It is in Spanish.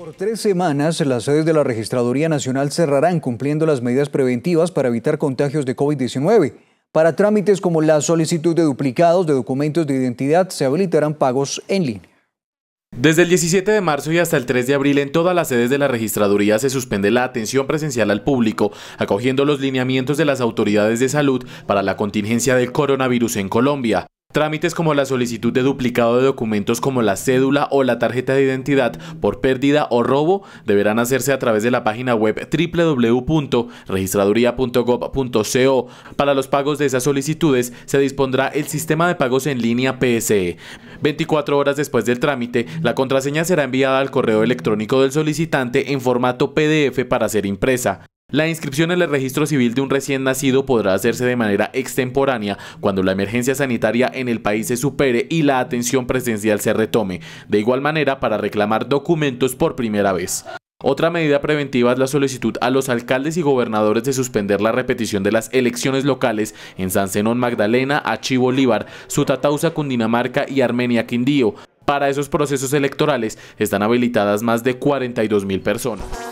Por tres semanas, las sedes de la Registraduría Nacional cerrarán cumpliendo las medidas preventivas para evitar contagios de COVID-19. Para trámites como la solicitud de duplicados de documentos de identidad, se habilitarán pagos en línea. Desde el 17 de marzo y hasta el 3 de abril en todas las sedes de la registraduría se suspende la atención presencial al público, acogiendo los lineamientos de las autoridades de salud para la contingencia del coronavirus en Colombia. Trámites como la solicitud de duplicado de documentos como la cédula o la tarjeta de identidad por pérdida o robo deberán hacerse a través de la página web www.registraduría.gov.co. Para los pagos de esas solicitudes se dispondrá el sistema de pagos en línea PSE. 24 horas después del trámite, la contraseña será enviada al correo electrónico del solicitante en formato PDF para ser impresa. La inscripción en el registro civil de un recién nacido podrá hacerse de manera extemporánea cuando la emergencia sanitaria en el país se supere y la atención presencial se retome, de igual manera para reclamar documentos por primera vez. Otra medida preventiva es la solicitud a los alcaldes y gobernadores de suspender la repetición de las elecciones locales en San Senón Magdalena, Achí, Bolívar, Sutatausa, Cundinamarca y Armenia Quindío. Para esos procesos electorales están habilitadas más de 42.000 mil personas.